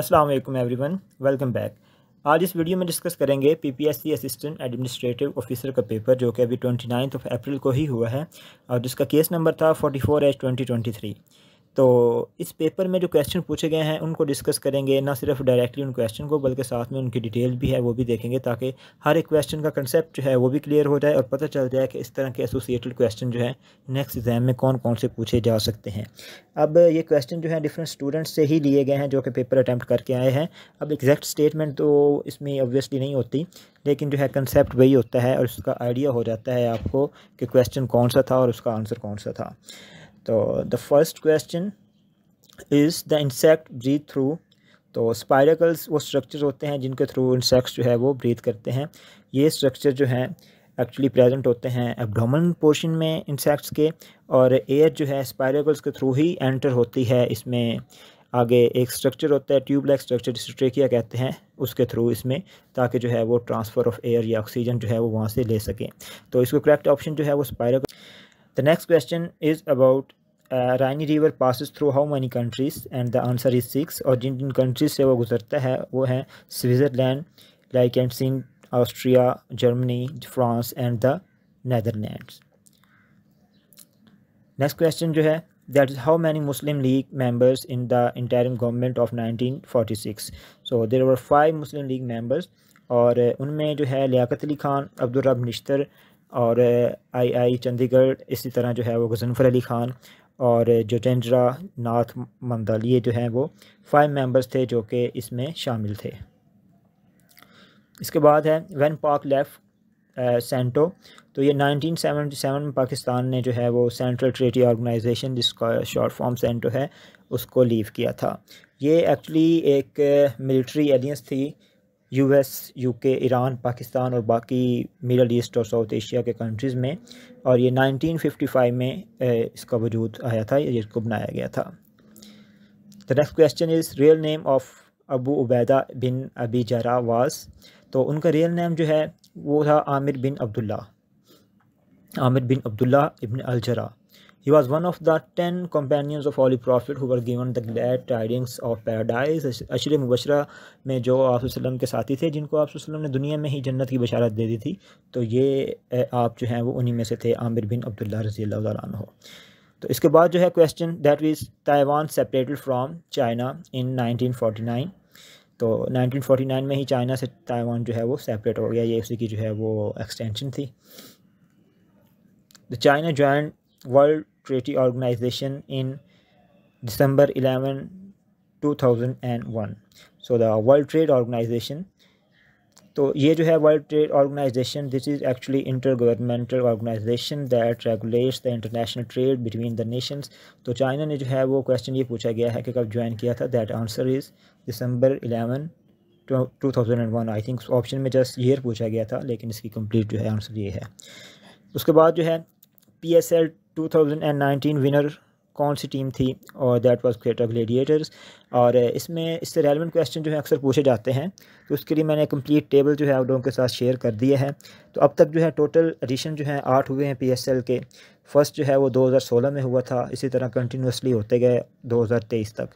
अस्सलाम वालेकुम everyone welcome back आज इस वीडियो में डिस्कस करेंगे पीपीएससी असिस्टेंट एडमिनिस्ट्रेटिव ऑफिसर का पेपर जो कि अभी ट्वेंटी नाइन्थ ऑफ अप्रैल को ही हुआ है और जिसका केस नंबर था forty four H twenty twenty three तो इस पेपर में जो क्वेश्चन पूछे गए हैं उनको डिस्कस करेंगे ना सिर्फ डायरेक्टली उन क्वेश्चन को बल्कि साथ में उनकी डिटेल भी है वो भी देखेंगे ताकि हर एक क्वेश्चन का कंसेप्ट जो है वो भी क्लियर हो जाए और पता चल जाए कि इस तरह के एसोसिएटेड क्वेश्चन जो है नेक्स्ट एग्ज़ाम में कौन कौन से पूछे जा सकते हैं अब ये क्वेश्चन जो है डिफरेंट स्टूडेंट्स से ही लिए गए हैं जो कि पेपर अटैम्प्ट करके आए हैं अब एग्जैक्ट स्टेटमेंट तो इसमें ऑब्वियसली नहीं होती लेकिन जो है कंसेप्ट वही होता है और उसका आइडिया हो जाता है आपको कि क्वेश्चन कौन सा था और उसका आंसर कौन सा था तो the first question is the insect breathe through तो स्पाइरकल्स वो स्ट्रक्चर होते हैं जिनके थ्रू इंसेक्ट्स जो है वो ब्रीथ करते हैं ये स्ट्रक्चर जो है एक्चुअली प्रेजेंट होते हैं एब्डोमन पोर्शन में इंसेक्ट्स के और एयर जो है स्पायरकल्स के थ्रू ही एंटर होती है इसमें आगे एक स्ट्रक्चर होता है ट्यूब लाइक स्ट्रक्चर जिसे ट्रेकिया कहते हैं उसके थ्रू इसमें ताकि जो है वो ट्रांसफ़र ऑफ एयर या ऑक्सीजन जो है वो वहाँ से ले सकें तो इसको करेक्ट ऑप्शन जो है वो स्पायरकल The next question is about uh, Rhine River passes through how many countries? And the answer is six. Or in countries se wo guzarta hai, wo hai Switzerland, like Austria, Germany, France, and the Netherlands. Next question jo hai, that is how many Muslim League members in the interim government of 1946? So there were five Muslim League members. Or uh, unme jo hai Liaquat Ali Khan, Abdul Rab Nishtar, और आई आई चंडीगढ़ इसी तरह जो है वो गजनफर अली ख़ान और जोटेंड्रा नाथ मंदल ये जो हैं वो फाइव मेंबर्स थे जो कि इसमें शामिल थे इसके बाद है वन पाक लेफ़्ट सेंटो तो ये 1977 में पाकिस्तान ने जो है वो सेंट्रल ट्रेडी ऑर्गेनाइजेशन जिसका शॉर्ट फॉर्म सेंटो है उसको लीव किया था ये एक्चुअली एक मिलिट्री एलियंस थी यूएस यूके ईरान पाकिस्तान और बाकी मिडल ईस्ट और साउथ एशिया के कंट्रीज़ में और ये 1955 में इसका वजूद आया था या इसको बनाया गया था the next question is real name of Abu Ubaidah bin Abi Jarrah was तो उनका रियल नेम जो है वो था आमिर बिन अब्दुल्ला आमिर बिन अब्दुल्ला इबन अलजरा He was one of the ten companions of Holy Prophet who were given the glad tidings of paradise. अशर मुबशरा में जो आप के साथी थे जिनको आप ने दुनिया में ही जन्नत की बशारत दे दी थी तो ये आप जो हैं वो उन्हीं में से थे आमिर बिन अब्दुल्ला रजी हो तो इसके बाद जो है question that was Taiwan separated from China in 1949 तो 1949 में ही चाइना से ताइवान जो है वो सेपरेट हो गया ये उसी की जो है वो एक्सटेंशन थी the China join world Treaty Organization in December 11, 2001. So the World Trade Organization. तो ये जो है world trade organization this is actually intergovernmental organization that regulates the international trade between the nations तो China ने जो है वो question ये पूछा गया है कि कब ज्वाइन किया था that answer is December eleven two thousand and one I think option में जस्ट ईयर पूछा गया था लेकिन इसकी कंप्लीट जो है आंसर ये है उसके बाद जो है पी एस एल 2019 विनर कौन सी टीम थी और दैट वाज क्रिएटर ग्लेडिएटर्स और uh, इसमें इससे रेलिवेंट क्वेश्चन जो है अक्सर पूछे जाते हैं तो उसके लिए मैंने कंप्लीट टेबल जो है आप लोगों के साथ शेयर कर दिया है तो अब तक जो है टोटल एडिशन जो है आठ हुए हैं पीएसएल के फर्स्ट जो है वो 2016 में हुआ था इसी तरह कंटिन्यूसली होते गए दो तक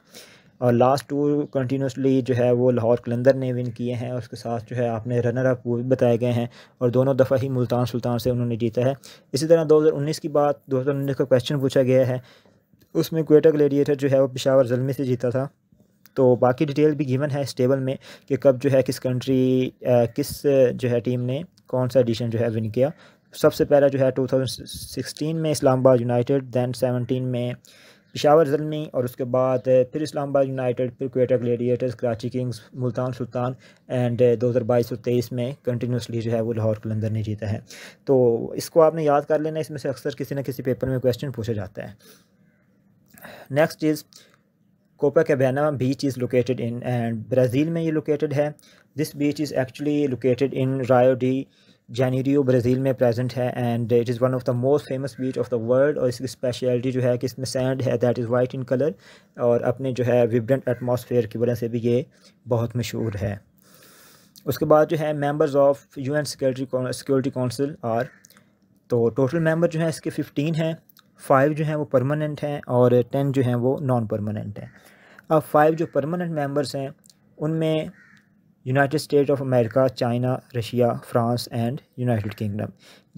और लास्ट टू कंटिन्यूसली जो है वो लाहौर कलंदर ने विन किए हैं उसके साथ जो है आपने रनर अप वो भी बताए गए हैं और दोनों दफ़ा ही मुल्तान सुल्तान से उन्होंने जीता है इसी तरह 2019 की बात 2019 का क्वेश्चन पूछा गया है उसमें क्वेटा ग्लेडिएटर जो है वो पिशावर जलमे से जीता था तो बाकी डिटेल भी गिवन है इस टेबल में कि कब जो है किस कंट्री आ, किस जो है टीम ने कौन सा एडिशन जो है विन किया सबसे पहला जो है टू में इस्लामाबाद यूनाइटेड दैन सेवनटीन में पिशावर जलमी और उसके बाद फिर इस्लामाबाद यूनाइटेड फिर Quetta Gladiators Karachi Kings Multan Sultan and दो हज़ार बाईस और तेईस में कंटिन्यूसली जो है वो लाहौर कलंदर ने जीता है तो इसको आपने याद कर लेना इसमें से अक्सर किसी न किसी पेपर में क्वेश्चन पूछा जाता है next is Copacabana beach is located in and Brazil में ये लोकेटेड है this beach is actually located in Rio de Janeiro Brazil में प्रेजेंट है and it is one of the most famous beach of the world और इसकी speciality जो है कि इसमें सैंड है that is white in colour और अपने जो है विब्रेंट एटमोसफेयर की वजह से भी ये बहुत मशहूर है उसके बाद जो है members of U N security security council are तो टोटल मेम्बर जो हैं इसके फिफ्टीन हैं फाइव जो हैं वो परमानेंट हैं और टेन जो हैं वो नॉन परमानेंट हैं अब फाइव जो परमानेंट मेम्बर्स हैं उनमें United State of America China Russia France and United Kingdom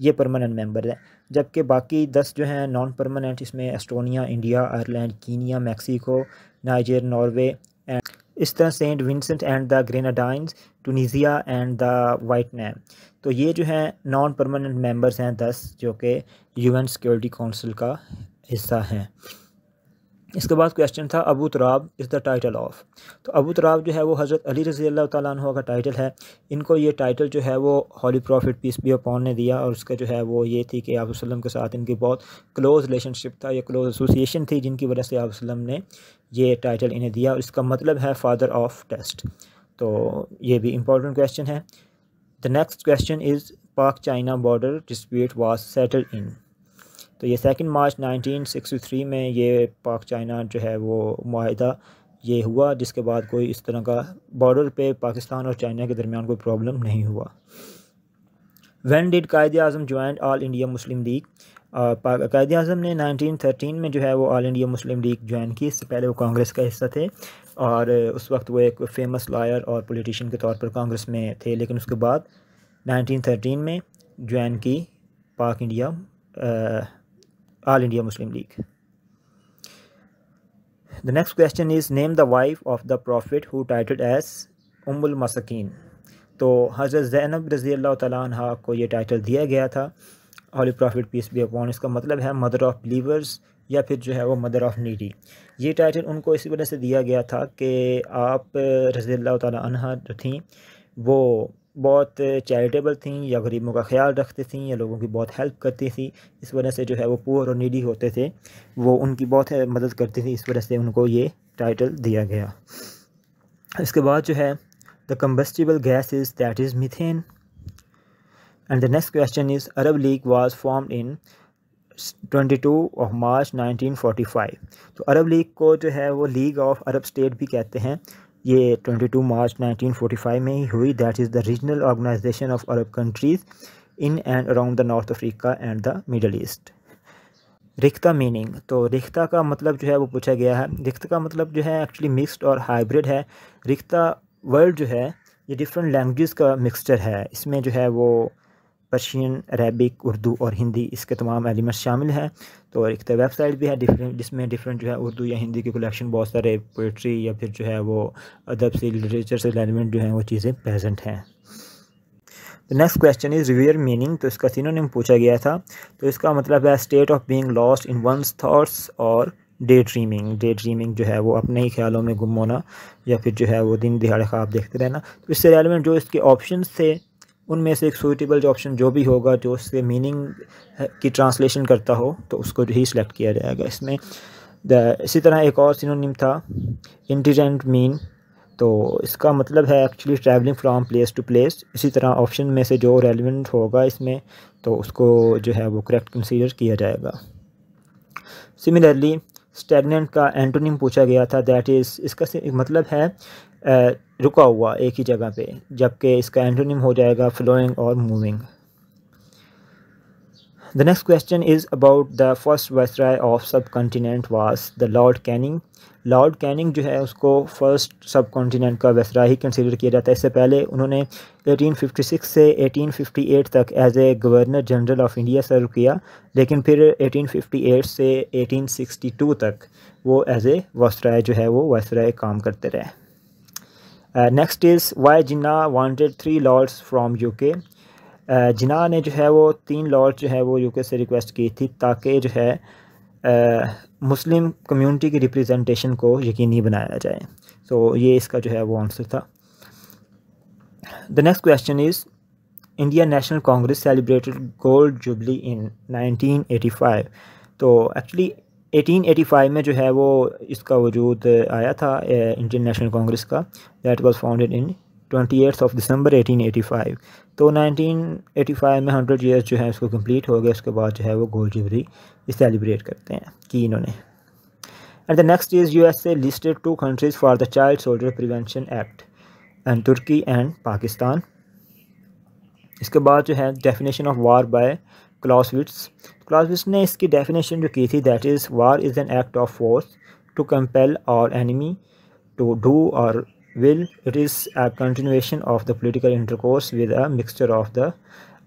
ये परमानेंट मेंबर हैं जबकि बाकी दस जो हैं नॉन परमानेंट इसमें Estonia India Ireland Kenya Mexico Niger Norway and इस तरह Saint Vincent and the Grenadines Tunisia and the Vietnam तो ये जो हैं नॉन परमानेंट मेंबर्स हैं दस जो कि यूएन सिक्योरिटी काउंसिल का हिस्सा हैं इसके बाद क्वेश्चन था Abu Turab is the title of तो अबू तराब जो है वो हज़रत अली रज़ी अल्लाह तन का टाइटल है इनको ये टाइटल जो है वो holy prophet peace be upon ने दिया और उसका जो है वो ये थी कि आप वसलम के साथ इनकी बहुत क्लोज़ रिलेशनशिप था या क्लोज़ एसोसिएशन थी जिनकी वजह से आप वसल्लम ने ये टाइटल इन्हें दिया और इसका मतलब है फादर ऑफ टेस्ट तो ये भी इम्पोर्टेंट क्वेश्चन है the next question is Pak China border dispute was settle in तो ये सेकेंड मार्च 1963 में ये पाक चाइना जो है वो माहिदा ये हुआ जिसके बाद कोई इस तरह का बॉर्डर पे पाकिस्तान और चाइना के दरमियान कोई प्रॉब्लम नहीं हुआ one did Quaid Azam join All India Muslim League Quaid Azam ने 1913 में जो है वो All India Muslim League join की इससे पहले वो कांग्रेस का हिस्सा थे और उस वक्त वो एक फ़ेमस लॉयर और पोलिटिशन के तौर पर कांग्रेस में थे लेकिन उसके बाद थर्टीन में ज्वाइन की Pak India All India Muslim League the next question is name the wife of the prophet who title as Umul Masakin. तो हज़रत ज़ैनब रज़ी अल्लाह तह को ये टाइटल दिया गया था holy prophet peace be upon इसका मतलब है मदर ऑफ़ बिलीवर्स या फिर जो है वो मदर ऑफ़ नीडी ये टाइटल उनको इसी वजह से दिया गया था कि आप रज़ी अल्लाह तह जो थी वो बहुत चैरिटेबल थी या गरीबों का ख्याल रखती थी या लोगों की बहुत हेल्प करती थी इस वजह से जो है वो पुअर और नीडी होते थे वो उनकी बहुत मदद करती थी इस वजह से उनको ये टाइटल दिया गया इसके बाद जो है the combustible gas is that is methane and the next question is Arab League was form in 22 of March 1945 तो अरब लीग को जो है वो लीग ऑफ अरब स्टेट भी कहते हैं ये 22 मार्च 1945 में ही हुई that is the regional organization of Arab countries in and around the North Africa and the Middle East rekhta meaning तो रिख्ता का मतलब जो है वो पूछा गया है रिख्त का मतलब जो है एक्चुअली मिक्सड और हाइब्रिड है रिख्ता वर्ल्ड जो है ये डिफरेंट लैंग्वेज का मिक्सचर है इसमें जो है वो पर्शियन अरबिक उर्दू और हिंदी इसके तमाम एलिमेंट्स शामिल हैं तो एक तो वेबसाइट भी है डिफरेंट जिसमें डिफरेंट जो है उर्दू या हिंदी की कलेक्शन बहुत सारे पोइट्री या फिर जो है वो अदब से लिटरेचर से एलिमेंट जो है वो चीज़ें प्रेजेंट हैं तो next question is reverie meaning तो इसका ने पूछा गया था तो इसका मतलब है state of being lost in one's thoughts और डे ड्रीमिंग डे ड्रीमिंग जो है वो अपने ही ख्यालों में गुम होना या फिर जो है वो दिन दिहाड़े ख्वाब देखते रहना तो इससे रेलिवेंट जो इसके ऑप्शन थे उनमें से एक सूटेबल जो ऑप्शन जो भी होगा जो उससे मीनिंग की ट्रांसलेशन करता हो तो उसको ही सिलेक्ट किया जाएगा इसमें इसी तरह एक और सिनोनिम था इंटीजेंट मीन तो इसका मतलब है actually travelling from place to place इसी तरह ऑप्शन में से जो रेलिवेंट होगा इसमें तो उसको जो है वो करेक्ट कंसीडर किया जाएगा सिमिलरली स्टेगनेंट का एंटोनिम पूछा गया था दैट इज़ इसका मतलब है रुका हुआ एक ही जगह पे जबकि इसका एंटोनिम हो जाएगा फ्लोइंग और moving the next question is about the first viceroy of subcontinent was the Lord Canning Lord Canning जो है उसको फर्स्ट सब कॉन्टीनेंट का वायसराय ही कंसिडर किया जाता है इससे पहले उन्होंने 1856 से 1858 तक as a governor general of India serve किया लेकिन फिर 1858 से 1862 तक वो एज ए वायसराय जो है वो वायसराय काम करते रहे next is why Jinnah wanted three lords from UK Jinnah ने जो है वो तीन लॉर्ड जो है वो यूके से रिक्वेस्ट की थी ताकि जो है आ, मुस्लिम कम्युनिटी की रिप्रेजेंटेशन को यकीनी बनाया जाए सो so, ये इसका जो है वो आंसर था the next question is Indian National Congress celebrated gold jubilee in 1985 तो एक्चुअली 1885 में जो है वो इसका वजूद आया था इंडियन नेशनल कांग्रेस का that was founded in twenty eighth of December 1885 तो 1985 में हंड्रेड ईयर्स जो है उसको कंप्लीट हो गया उसके बाद जो है वो गोल जबरी सेलिब्रेट करते हैं कि इन्होंने and the next is U S A listed two countries for the child soldier prevention act and Turkey and Pakistan इसके बाद जो है definition of war by Clausewitz Clausewitz ने इसकी डेफिनेशन जो की थी that is war is an act of force to compel our enemy to do our will it is a continuation of the political intercourse with a mixture of the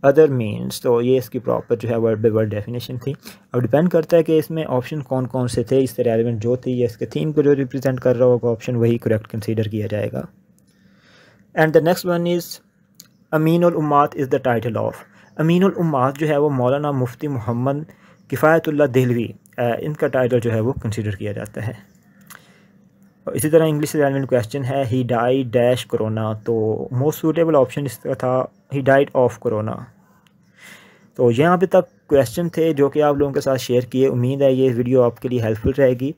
other means तो ये इसकी proper जो है word by word definition थी अब depend करता है कि इसमें ऑप्शन कौन कौन से थे इससे रेलिवेंट जो थी या इसके थीम को जो रिप्रेजेंट कर रहा होगा ऑप्शन वही करेक्ट कंसिडर किया जाएगा and the next one is Amin ul Ummat is the title of Amin Ummat जो है वो मौलाना मुफ्ती मोहम्मद किफ़ायतुल्ला दहलवी इनका टाइटल जो है वो कंसिडर किया जाता है और इसी तरह इंग्लिश से रेलिवेंट क्वेश्चन है ही डाई डैश करोना तो मोस्ट सूटेबल ऑप्शन इस तरह था ही डाइट ऑफ करोना तो यहाँ पे तक क्वेश्चन थे जो कि आप लोगों के साथ शेयर किए उम्मीद है ये वीडियो आपके लिए हेल्पफुल रहेगी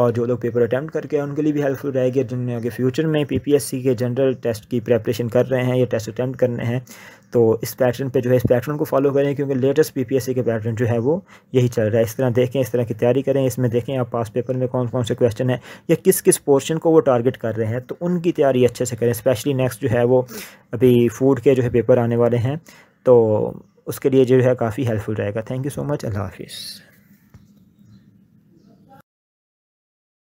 और जो लोग पेपर अटैम्प्ट करके हैं उनके लिए भी हेल्पफुल रहेगी जिन आगे फ्यूचर में पीपीएससी के जनरल टेस्ट की प्रेपरेशन कर रहे हैं या टेस्ट अटैम्प्ट करने हैं तो इस पैटर्न पे जो है इस पैटर्न को फॉलो करें क्योंकि लेटेस्ट पीपीएससी के पैटर्न जो है वो यही चल रहा है इस तरह देखें इस तरह की तैयारी करें इसमें देखें आप पास पेपर में कौन कौन से क्वेश्चन है या किस किस पोर्शन को वो टारगेट कर रहे हैं तो उनकी तैयारी अच्छे से करें स्पेशली नेक्स्ट जो है वो अभी फूड के जो है पेपर आने वाले हैं तो उसके लिए जो है काफ़ी हेल्पफुल रहेगा थैंक यू सो मच अल्लाह हाफिज़